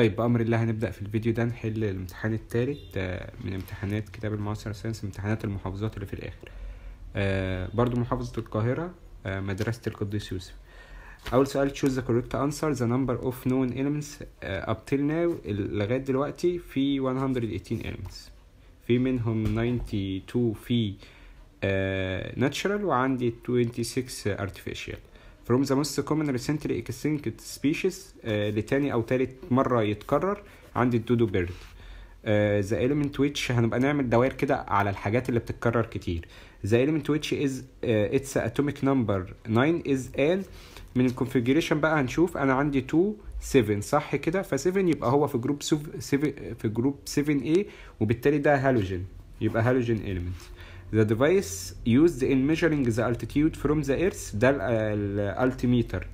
طيب بأمر الله هنبدأ في الفيديو ده نحل الامتحان التالت آه، من امتحانات كتاب الماستر سينس امتحانات المحافظات اللي في الآخر آه، برضو محافظة القاهرة آه، مدرسة القديس يوسف أول سؤال choose the correct answer the number of known elements uh, up till now لغاية دلوقتي في 118 elements في منهم 92 في natural وعندي 26 artificial from the most common recently extinct species آه، لتاني أو تالت مرة يتكرر عند الدودو بيرد ذا آه، element which هنبقى نعمل دوائر كده على الحاجات اللي بتتكرر كتير ذا element which is اتس اتوميك نمبر 9 is ان من الكونفيجريشن بقى هنشوف انا عندي 2 7 صح كده ف 7 يبقى هو في جروب 7 في جروب 7 a وبالتالي ده هالوجين يبقى هالوجين ايليمنت the device used in measuring the altitude from the earth ده الالتيميتر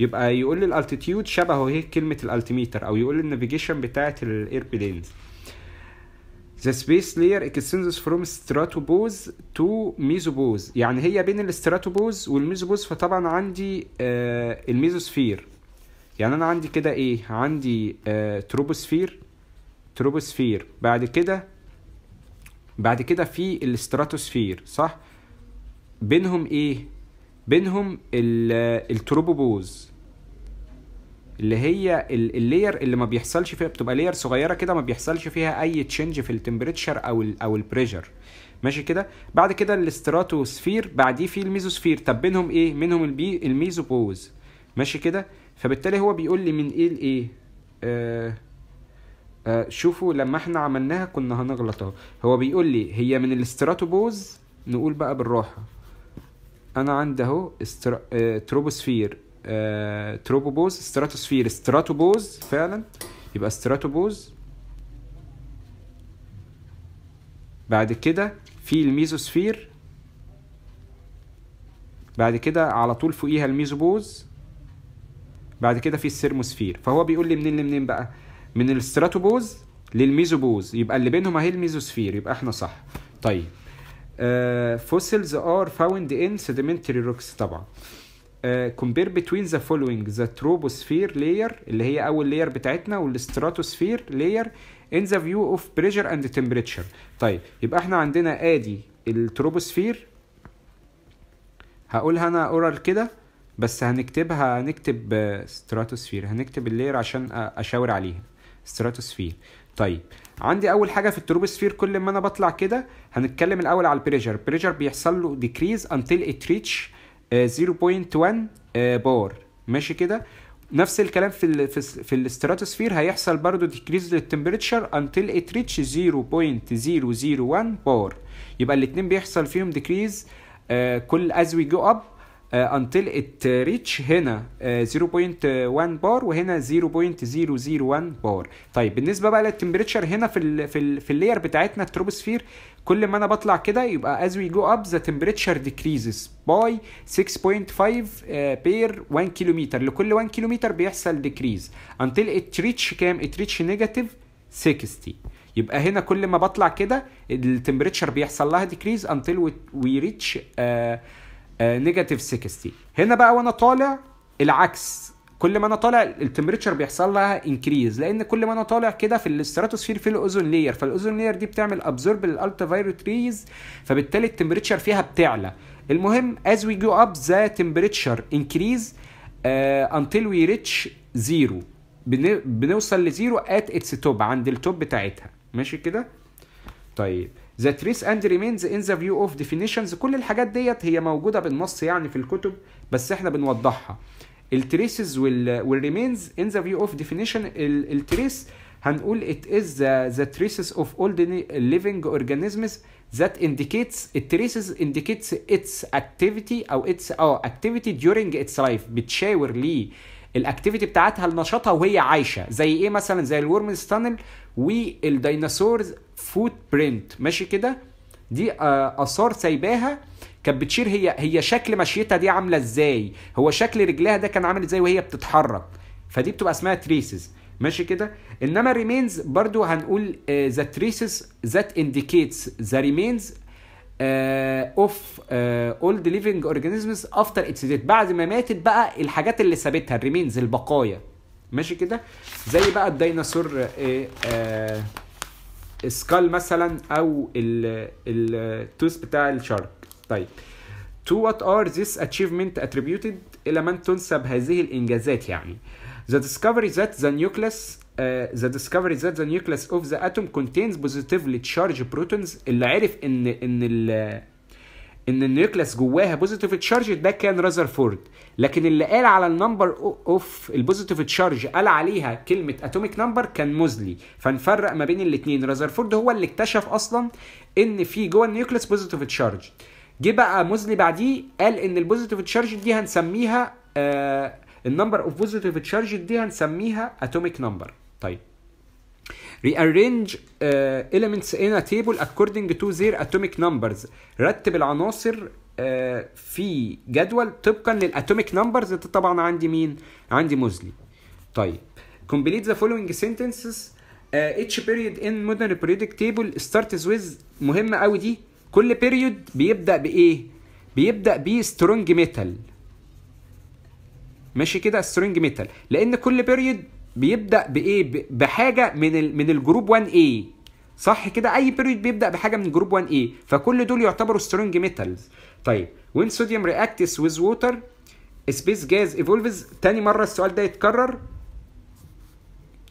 يبقى يقول لي الالتيتيود شبهه اهي كلمه الالتيميتر او يقول لي النافيجيشن بتاعه الايربلينز The space layer extends from stratopause to mesopause يعني هي بين الاستراتوبوز والميزوبوز فطبعا عندي آه الميزوسفير يعني انا عندي كده ايه عندي آه تروبوسفير تروبوسفير بعد كده بعد كده في الاستراتوسفير صح بينهم ايه بينهم التروبوبوز اللي هي اللير اللي ما بيحصلش فيها بتبقى لير صغيره كده ما بيحصلش فيها اي تشنج في التمبريتشر او الـ او البريشر ماشي كده بعد كده الاستراتوسفير بعديه في الميزوسفير طب بينهم ايه منهم البي الميزوبوز ماشي كده فبالتالي هو بيقول لي من ايه لايه آه آه، شوفوا لما احنا عملناها كنا هنغلط اهو هو بيقول لي هي من الاستراتوبوز نقول بقى بالراحه انا عندي اهو استر... آه تروبوسفير آه تروبوبوز استراتوسفير استراتوبوز فعلا يبقى استراتوبوز بعد كده في الميزوسفير بعد كده على طول فوقيها الميزوبوز بعد كده في السيرموسفير فهو بيقول لي منين لمنين بقى من الستراتوبوز للميزوبوز يبقى اللي بينهم اهي الميزوسفير يبقى احنا صح طيب فوسيلز ار فاوند ان سيدمنتري روكس طبعا كومبير بتوين ذا فولوينج ذا تروبوسفير لاير اللي هي اول لاير بتاعتنا والستراتوسفير لاير ان ذا فيو اوف بريشر اند تمبريتشر طيب يبقى احنا عندنا ادي التروبوسفير هقولها انا اورال كده بس هنكتبها هنكتب ستراتوسفير آه، هنكتب اللير عشان اشاور عليها ستراتوسفير طيب عندي اول حاجه في التروبوسفير كل ما انا بطلع كده هنتكلم الاول على البريشر البريشر بيحصل له ديكريز انتل ات ريتش 0.1 بار ماشي كده نفس الكلام في الـ في, في الاستراتوسفير هيحصل برضو ديكريز للتمبريتشر انتل ات ريتش 0.001 بار يبقى الاثنين بيحصل فيهم ديكريز آه، كل از وي جو اب انتل ات ريتش هنا 0.1 آه، بار آه، وهنا 0.001 بار طيب بالنسبه بقى للتمبريتشر هنا في الـ في الـ في اللاير بتاعتنا التروبوسفير كل ما انا بطلع كده يبقى as we go up the temperature decreases by 6.5 بير 1 كيلومتر لكل 1 كيلومتر بيحصل decrease until it reach كام it reach negative 60 يبقى هنا كل ما بطلع كده التمبريتشر بيحصل لها decrease until we reach uh, نيجاتيف آه، 60 هنا بقى وانا طالع العكس كل ما انا طالع التمبريتشر بيحصل لها انكريز لان كل ما انا طالع كده في الاستراتوسفير في الاوزون لاير فالاوزون لاير دي بتعمل ابزورب للالتا فايروت ريز فبالتالي التمبريتشر فيها بتعلى المهم از وي جو اب ذا تمبريتشر انكريز انتل وي ريتش زيرو بنوصل لزيرو ات اتس توب عند التوب بتاعتها ماشي كده طيب ذا تريس اند ريمينز ان ذا فيو اوف ديفينيشنز كل الحاجات ديت هي موجوده بالنص يعني في الكتب بس احنا بنوضحها التريسز والريمينز ان ذا فيو اوف ديفينيشن التريس هنقول it is the, the traces of all the living organisms that indicates it traces indicates its activity او its اه activity during its life بتشاور ليه الاكتيفيتي بتاعتها لنشاطها وهي عايشه زي ايه مثلا زي الورمز ستانل والديناصورز فوت برينت ماشي كده دي آه، اثار سايباها كانت بتشير هي هي شكل مشيتها دي عامله ازاي هو شكل رجلها ده كان عامل ازاي وهي بتتحرك فدي بتبقى اسمها تريسز ماشي كده انما ريمينز برضو هنقول ذا تريسز ذات انديكيتس ذا ريمينز اوف اولد ليفنج اورجانيزمز افتر اتس ديت بعد ما ماتت بقى الحاجات اللي سابتها الريمينز البقايا ماشي كده زي بقى الديناصور آه, آه، سكال مثلا او التوث بتاع الشارك طيب تو وات ار ذيس اتشيفمنت اتريبيوتد إلى من تنسب هذه الإنجازات يعني؟ آه The discovery that the nucleus uh, the discovery that the nucleus of the atom contains positively charged protons اللي عرف ان ان ال ان النيوكلس جواها بوزيتيف تشارج ده كان رذرفورد لكن اللي قال على النمبر اوف البوزيتيف تشارج قال عليها كلمه اتوميك نمبر كان موزلي فنفرق ما بين الاثنين رذرفورد هو اللي اكتشف اصلا ان في جوه النيوكلس بوزيتيف تشارج جه بقى موزلي بعديه قال ان البوزيتيف تشارج دي هنسميها آه النمبر اوف بوزيتيف تشارج دي هنسميها اتوميك نمبر طيب rearrange uh, elements in a table according to their atomic numbers رتب العناصر uh, في جدول طبقا للاتوميك نمبرز طبعا عندي مين عندي موزلي طيب complete the following sentences uh, each period in modern periodic table starts with مهمه قوي دي كل period بيبدا بايه بيبدا بسترونج ميتال ماشي كده سترينج ميتال لان كل بيريد بيبدا بايه بحاجه من من الجروب 1 اي صح كده اي بيريد بيبدا بحاجه من جروب 1 اي فكل دول يعتبروا سترينج ميتالز طيب وين صوديوم رياكتس ويز ووتر سبيس جاز ايفولفز تاني مره السؤال ده يتكرر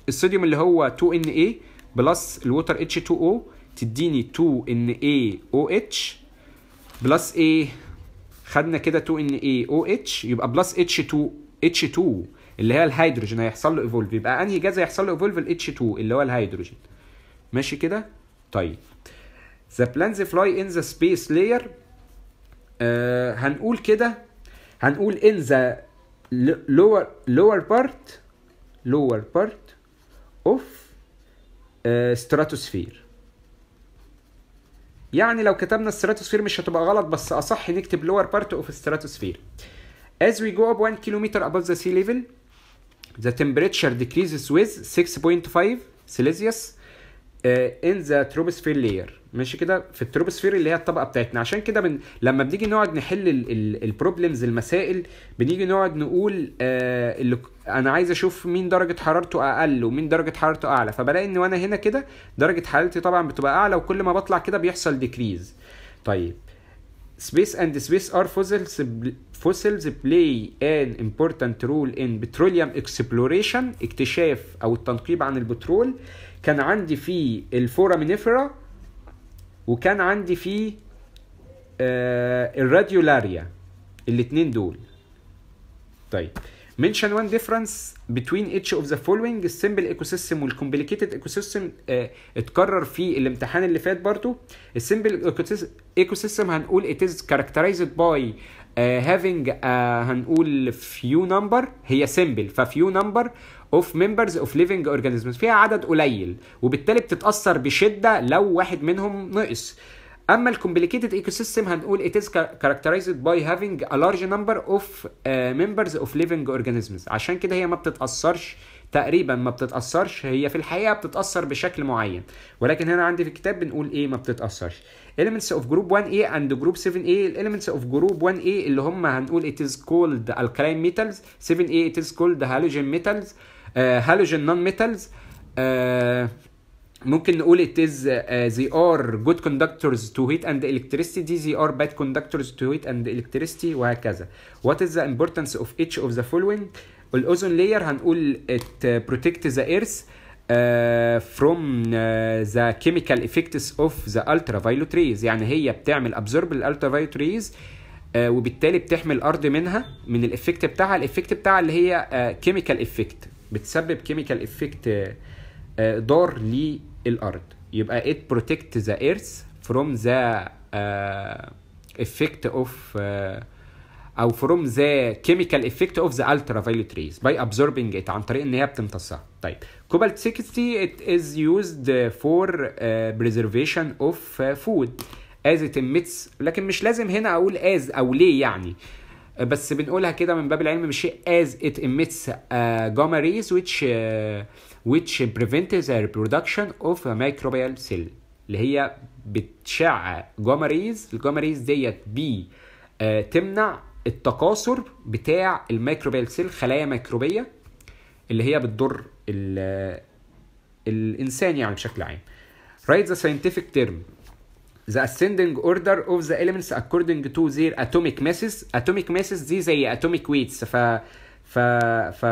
الصوديوم اللي هو 2 ان اي بلس الووتر اتش 2 او تديني 2 ان اي او اتش بلس ايه خدنا كده 2 ان اي او اتش يبقى بلس اتش 2 H2 اللي هي الهيدروجين هيحصل له ايفولف يبقى انهي جاز هيحصل له ايفولف ال H2 اللي هو الهيدروجين ماشي كده طيب the plants fly in the space layer آه هنقول كده هنقول in the lower lower part lower part of آه، stratosphere يعني لو كتبنا الستراتوسفير مش هتبقى غلط بس اصح نكتب lower part of stratosphere As we go up 1 kilometer above the sea level, the temperature decreases with 6.5 Celsius uh, in the troposphere layer ماشي كده في التروبوسفير اللي هي الطبقه بتاعتنا عشان كده بن... لما بنيجي نقعد نحل البروبلمز المسائل بنيجي نقعد نقول آه اللي انا عايز اشوف مين درجه حرارته اقل ومين درجه حرارته اعلى فبلاقي ان وانا هنا كده درجه حرارتي طبعا بتبقى اعلى وكل ما بطلع كده بيحصل ديكريز طيب سبيس اند سبيس ار fossils فوسلز بلاي ان امبورتنت رول ان بتروليوم اكسبلوريشن اكتشاف او التنقيب عن البترول كان عندي في الفورامينيفرا وكان عندي في آه، الراديولاريا الاثنين دول طيب mention one difference between each of the following السمبل ايكو سيستم والكومبليكيتد ايكو سيستم اتكرر في الامتحان اللي فات برضو السمبل ايكو سيستم هنقول it is characterized by uh, having uh, هنقول few number هي simple ففيو number of members of living organisms فيها عدد قليل وبالتالي بتتأثر بشدة لو واحد منهم نقص اما الكومبليكيتد ايكو سيستم هنقول it is characterized by having a large number of members of living organisms عشان كده هي ما بتتاثرش تقريبا ما بتتاثرش هي في الحقيقه بتتاثر بشكل معين ولكن هنا عندي في الكتاب بنقول ايه ما بتتاثرش elements of group 1A and group 7A elements of group 1A اللي هم هنقول it is called alkaline metals 7A it is called halogen metals uh, halogen non metals uh, ممكن نقول it is they are good conductors to heat and electricity they are bad conductors to heat and electricity وهكذا what is the importance of each of the following الأوزون layer هنقول it protect the earth Uh, from uh, the chemical effects of the ultraviolet rays يعني هي بتعمل absorb the ultraviolet rays وبالتالي بتحمي الارض منها من الافكت بتاعها الافكت بتاعها اللي هي كيميكال افكت بتسبب كيميكال افكت ضار الارض يبقى it protect the earth from the uh, effect of uh, او from the chemical effect of the ultraviolet rays by absorbing it عن طريق ان هي بتمتصها طيب cobalt 60 it is used for uh, preservation of uh, food as it emits لكن مش لازم هنا اقول as او ليه يعني بس بنقولها كده من باب العلم مش as it emits uh, gamma rays which uh, which prevents the reproduction of a microbial cell اللي هي بتشع جومريز الجومريز ديت بي آه تمنع التكاثر بتاع الميكروبيال سيل خلايا ميكروبيه اللي هي بتضر الانسان يعني بشكل عام write the scientific term the ascending order of the elements according to their atomic masses atomic masses دي زي atomic weights ف ف ف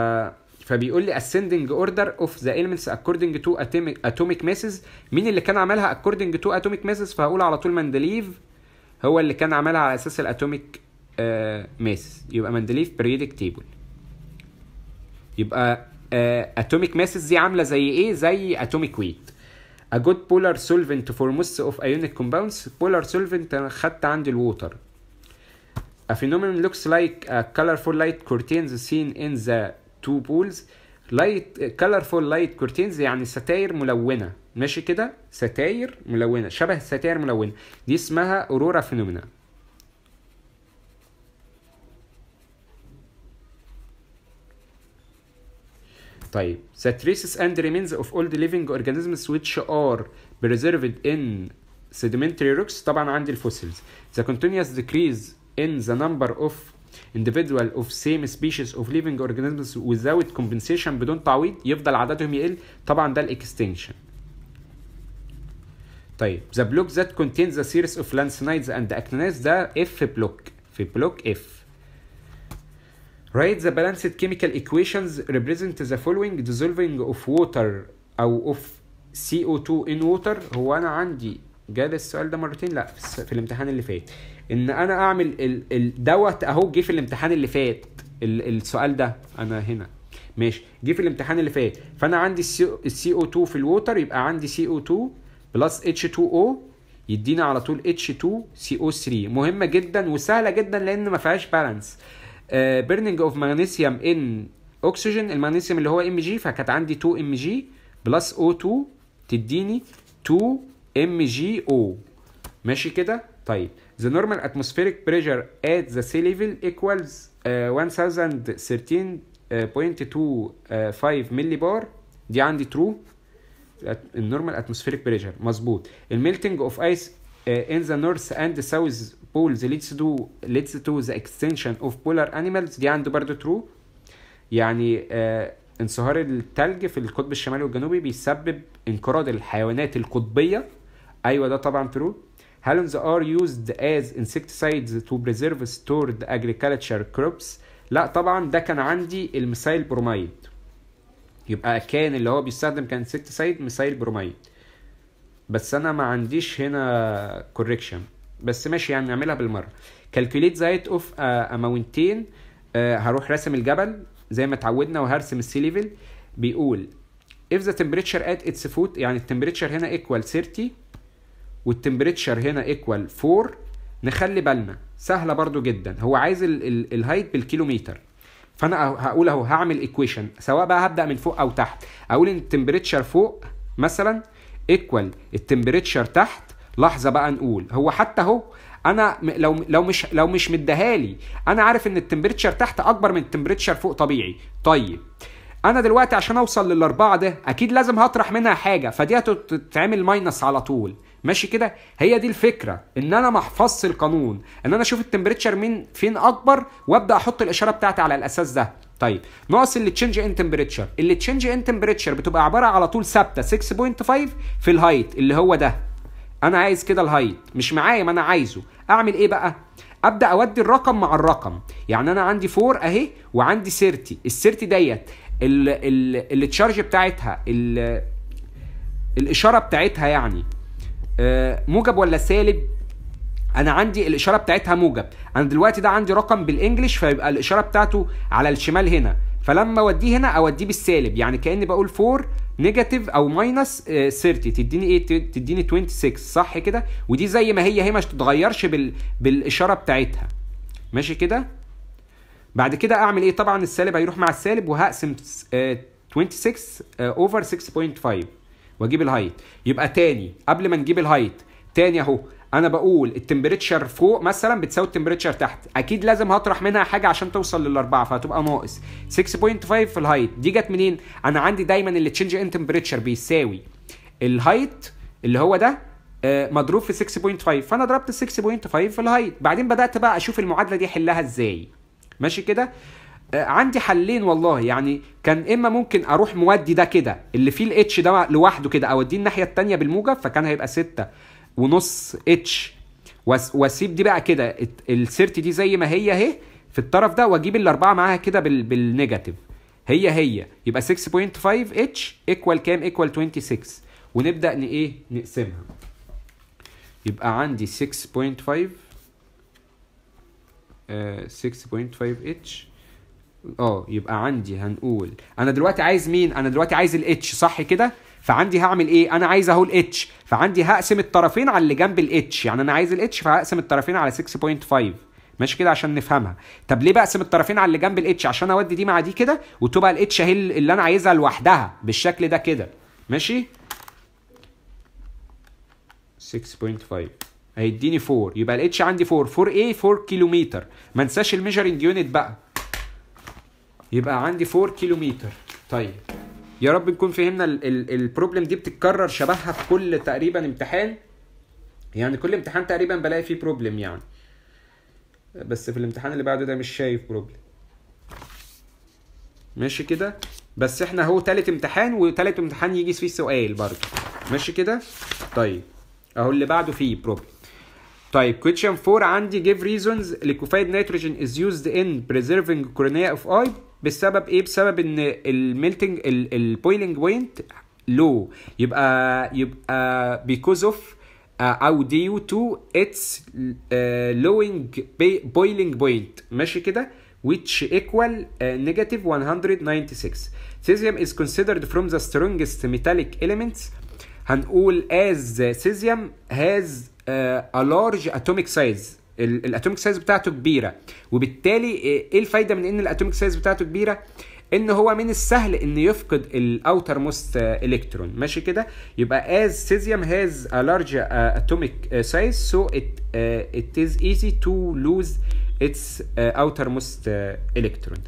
فبيقول لي ascending order of the elements according to atomic, masses مين اللي كان عملها according to atomic masses فهقول على طول مندليف هو اللي كان عملها على اساس الاتوميك ماسس يبقى مندليف بريدك تيبل يبقى اتوميك masses دي عامله زي ايه زي اتوميك ويت A good polar solvent for most of ionic compounds polar solvent انا خدت عندي الووتر A phenomenon looks like a colorful light curtains seen in the تو بولز لايت كلرفول لايت كورتينز يعني ستاير ملونه ماشي كده ستاير ملونه شبه ستاير ملونه دي اسمها اورورا فينومينا طيب the traces and remains of old living organisms which are preserved in sedimentary rocks طبعا عندي الفوسيلز the continuous decrease in the number of individual of same species of living organisms without compensation بدون تعويض يفضل عددهم يقل طبعا ده الاكستنشن طيب the block that contains the series of lanthanides and actinides ده F block في block F write the balanced chemical equations represent the following dissolving of water او of CO2 in water هو انا عندي جالس السؤال ده مرتين لا في الامتحان اللي فات ان انا اعمل دوت اهو جه في الامتحان اللي فات السؤال ده انا هنا ماشي جه في الامتحان اللي فات فانا عندي السي او 2 في الووتر يبقى عندي سي او 2 بلس اتش 2 او يدينا على طول اتش 2 سي او 3 مهمه جدا وسهله جدا لان ما فيهاش بالانس بيرنينج اوف مغنيسيوم ان اوكسجين المغنيسيوم اللي هو ام جي فكانت عندي 2 ام جي بلس او 2 تديني 2 ام جي او ماشي كده طيب The normal atmospheric pressure at the sea level equals uh, 1013.25 uh, millibar دي عندي uh, true النورمال اتموسفيريك بريشر مظبوط الميلتنج اوف ايس ان ذا نورث اند ساوث بولز ليدز تو ليدز تو ذا اكستنشن اوف بولار انيمالز دي عنده برضه ترو يعني uh, انصهار التلج في القطب الشمالي والجنوبي بيسبب انقراض الحيوانات القطبيه ايوه ده طبعا ترو هالونز are used as insecticides to preserve stored agriculture crops لا طبعا ده كان عندي الميثايل برومايد يبقى كان اللي هو بيستخدم كان انسكتسايد مسايل برومايد بس انا ما عنديش هنا كوريكشن بس ماشي يعني نعملها بالمره كالكوليت زايت اوف اماونتين هروح راسم الجبل زي ما اتعودنا وهرسم السي ليفل بيقول if the temperature at its foot يعني التمبريتشر هنا equal 30 والتمبريتشر هنا ايكوال 4 نخلي بالنا سهله برضو جدا هو عايز الهايت بالكيلومتر فانا أه- هقول اهو هعمل ايكويشن سواء بقى هبدا من فوق او تحت اقول ان التمبريتشر فوق مثلا ايكوال التمبريتشر تحت لحظه بقى نقول هو حتى اهو انا لو لو مش لو مش لي انا عارف ان التمبريتشر تحت اكبر من التمبريتشر فوق طبيعي طيب انا دلوقتي عشان اوصل للاربعه ده اكيد لازم هطرح منها حاجه فدي هتتعمل ماينس على طول ماشي كده هي دي الفكره ان انا ما احفظش القانون ان انا اشوف التمبريتشر من فين اكبر وابدا احط الاشاره بتاعتي على الاساس ده طيب ناقص اللي تشينج ان تمبريتشر اللي تشينج ان تمبريتشر بتبقى عباره على طول ثابته 6.5 في الهايت اللي هو ده انا عايز كده الهايت مش معايا ما انا عايزه اعمل ايه بقى ابدا اودي الرقم مع الرقم يعني انا عندي 4 اهي وعندي 30 ال 30 ديت التشارج بتاعتها الاشاره بتاعتها يعني آه، موجب ولا سالب انا عندي الاشاره بتاعتها موجب انا دلوقتي ده عندي رقم بالانجلش فيبقى الاشاره بتاعته على الشمال هنا فلما اوديه هنا اوديه بالسالب يعني كاني بقول 4 نيجاتيف او ماينس آه، 30 تديني ايه تديني 26 صح كده ودي زي ما هي هي ما تتغيرش بال... بالاشاره بتاعتها ماشي كده بعد كده اعمل ايه طبعا السالب هيروح مع السالب وهقسم 26 اوفر 6.5 واجيب الهايت يبقى تاني قبل ما نجيب الهايت تاني اهو انا بقول التمبريتشر فوق مثلا بتساوي التمبريتشر تحت اكيد لازم هطرح منها حاجه عشان توصل للاربعه فهتبقى ناقص 6.5 في الهايت دي جت منين انا عندي دايما اللي تشينج ان تمبريتشر بيساوي الهايت اللي هو ده آه، مضروب في 6.5 فانا ضربت 6.5 في الهايت بعدين بدات بقى اشوف المعادله دي حلها ازاي ماشي كده عندي حلين والله يعني كان اما ممكن اروح مودي ده كده اللي فيه الاتش ده لوحده كده اوديه الناحيه التانية بالموجب فكان هيبقى ستة ونص اتش واسيب دي بقى كده السيرت دي زي ما هي اهي في الطرف ده واجيب الاربعه معاها كده بال بالنيجاتيف هي هي يبقى 6.5 اتش ايكوال كام ايكوال 26 ونبدا ايه نقسمها يبقى عندي 6.5 6.5 آه، اتش اه يبقى عندي هنقول انا دلوقتي عايز مين انا دلوقتي عايز الاتش صح كده فعندي هعمل ايه انا عايز اهو الاتش فعندي هقسم الطرفين على اللي جنب الاتش يعني انا عايز الاتش فهقسم الطرفين على 6.5 ماشي كده عشان نفهمها طب ليه بقسم الطرفين على اللي جنب الاتش عشان اودي دي مع دي كده وتبقى الاتش اهي اللي انا عايزها لوحدها بالشكل ده كده ماشي 6.5 هيديني 4 يبقى الاتش عندي 4 4 ايه 4 كيلومتر ما انساش الميجرنج يونت بقى يبقى عندي 4 كيلومتر طيب يا رب نكون فهمنا البروبلم دي بتتكرر شبهها في كل تقريبا امتحان يعني كل امتحان تقريبا بلاقي فيه بروبلم يعني بس في الامتحان اللي بعده ده مش شايف بروبلم ماشي كده بس احنا اهو تالت امتحان وتالت امتحان يجي فيه سؤال برضه ماشي كده طيب اهو اللي بعده فيه بروبلم طيب question 4 عندي give reasons liquefied nitrogen is used in preserving cornea of eye بسبب ايه بسبب ان الميلتنج البويلنج بوينت لو يبقى يبقى بيكوز اوف او ديو تو اتس لوينج بويلنج بوينت ماشي كده which equal uh, negative 196 cesium is considered from the strongest metallic elements هنقول as cesium has uh, a large atomic size الاتوميك سايز بتاعته كبيره وبالتالي ايه, إيه الفايده من ان الاتوميك سايز بتاعته كبيره ان هو من السهل ان يفقد الاوتر موست الكترون ماشي كده يبقى از سيزيوم هاز ا لارج اتوميك سايز سو ات ات از ايزي تو لوز its uh, outermost آه، electron.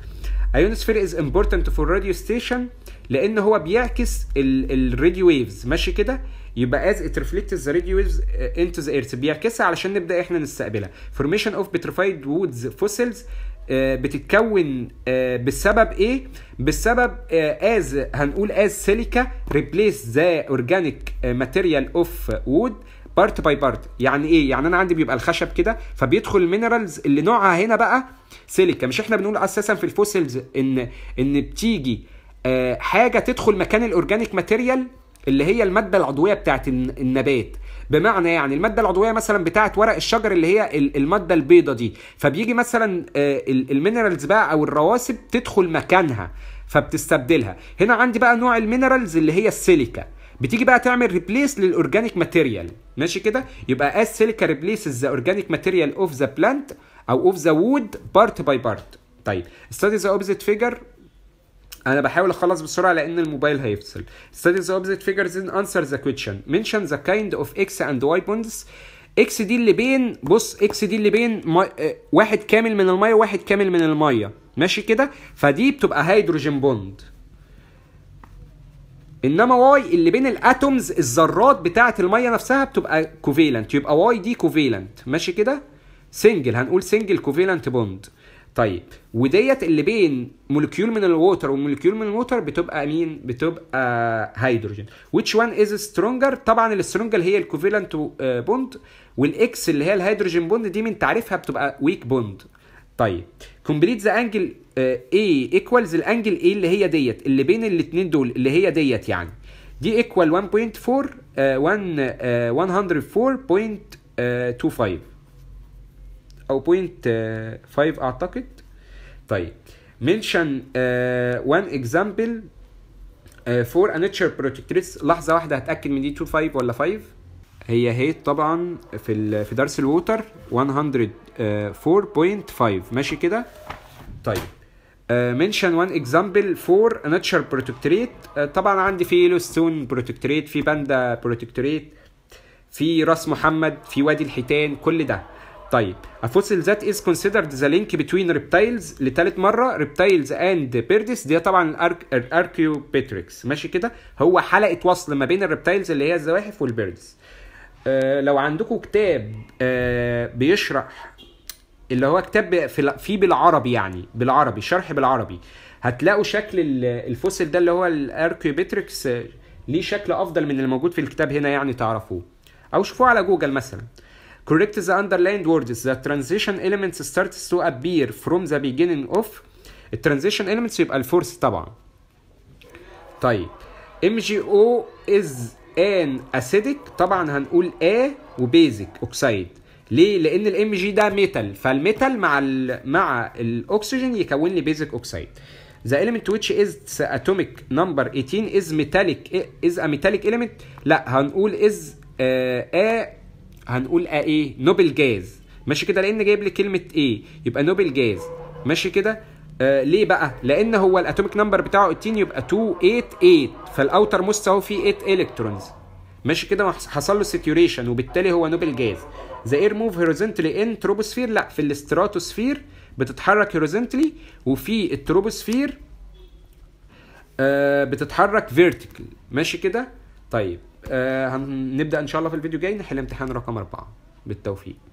Ionosphere is important for radio station لان هو بيعكس الراديو ويفز ماشي كده يبقى از ات ريفلكتس ذا راديو ويفز انتو ذا ايرث بيعكسها علشان نبدا احنا نستقبلها فورميشن اوف بيترفايد وودز فوسيلز بتتكون uh, بسبب ايه بسبب از uh, هنقول از سيليكا ريبليس ذا اورجانيك ماتيريال اوف وود بارت باي بارت يعني ايه يعني انا عندي بيبقى الخشب كده فبيدخل المينرالز اللي نوعها هنا بقى سيليكا مش احنا بنقول اساسا في الفوسيلز ان ان بتيجي آه آه، حاجه تدخل مكان الاورجانيك ماتيريال اللي هي الماده العضويه بتاعه النبات بمعنى يعني الماده العضويه مثلا بتاعه ورق الشجر اللي هي الماده البيضه دي فبيجي مثلا آه، المينرالز بقى او الرواسب تدخل مكانها فبتستبدلها هنا عندي بقى نوع المينرالز اللي هي السيليكا بتيجي بقى تعمل ريبليس للاورجانيك ماتيريال ماشي كده يبقى اس سيليكا ريبليس ذا اورجانيك ماتيريال اوف ذا بلانت او اوف ذا وود بارت باي بارت طيب study ذا أوبزيت فيجر انا بحاول اخلص بسرعه لان الموبايل هيفصل studies the opposite figures and answer the question mention the kind of x and y bonds x دي اللي بين بص x دي اللي بين ما... آه، واحد كامل من الميه وواحد كامل من الميه ماشي كده فدي بتبقى هيدروجين بوند انما واي اللي بين الاتومز الذرات بتاعه الميه نفسها بتبقى كوفيلنت يبقى واي دي كوفيلنت ماشي كده سنجل هنقول سنجل كوفيلنت بوند طيب وديت اللي بين مولكيول من الووتر ومولكيول من الووتر بتبقى مين بتبقى هيدروجين which one is stronger طبعا السترونجر هي الكوفيلنت بوند والاكس اللي هي الهيدروجين بوند دي من تعريفها بتبقى ويك بوند طيب كومبليت ذا انجل اي ايكوالز الانجل اي اللي هي ديت اللي بين الاثنين دول اللي هي ديت يعني دي ايكوال 1.4 1 104.25 او بوينت 5 آه، اعتقد طيب منشن وان اكزامبل فور انيتشر بروتكتريس لحظه واحده هتاكد من دي 2 5 ولا 5 هي هيت طبعا في في درس الووتر 104.5 آه، ماشي كده طيب منشن وان اكزامبل فور انيتشر بروتكتريت طبعا عندي في يلوستون بروتكتريت في باندا بروتكتريت في راس محمد في وادي الحيتان كل ده طيب a fossil that is considered the link between reptiles لتالت مره reptiles and birds دي طبعا الاركيوبيتريكس ماشي كده هو حلقه وصل ما بين الريبتايلز اللي هي الزواحف والبيردز آه لو عندكم كتاب آه بيشرح اللي هو كتاب في فيه بالعربي يعني بالعربي شرح بالعربي هتلاقوا شكل الفوسيل ده اللي هو الاركيوبيتريكس آه، ليه شكل افضل من اللي موجود في الكتاب هنا يعني تعرفوه او شوفوه على جوجل مثلا Correct the underlined words. The transition elements starts to appear from the beginning of the transition elements يبقى الفورس طبعا. طيب MgO is an acidic طبعا هنقول و وبيزك oxide ليه؟ لأن الام جي ده ميتال فالميتال مع الـ مع الأكسجين يكون لي بيزك اوكسيد The element which is atomic number 18 is metallic is a metallic element لا هنقول is a هنقول آه ايه نوبل جاز ماشي كده لان جايب لي كلمه ايه يبقى نوبل جاز ماشي كده آه ليه بقى؟ لأن هو الأتوميك نمبر بتاعه 18 يبقى 288 فالأوتر موست أهو فيه 8 إلكترونز ماشي كده حصل له ساتيوريشن وبالتالي هو نوبل جاز ذا اير موف هوريزونتلي ان تروبوسفير لا في الاستراتوسفير بتتحرك هوريزونتلي وفي التروبوسفير آه بتتحرك فيرتيكال ماشي كده طيب هنبدا آه، ان شاء الله في الفيديو الجاي نحل امتحان رقم اربعه بالتوفيق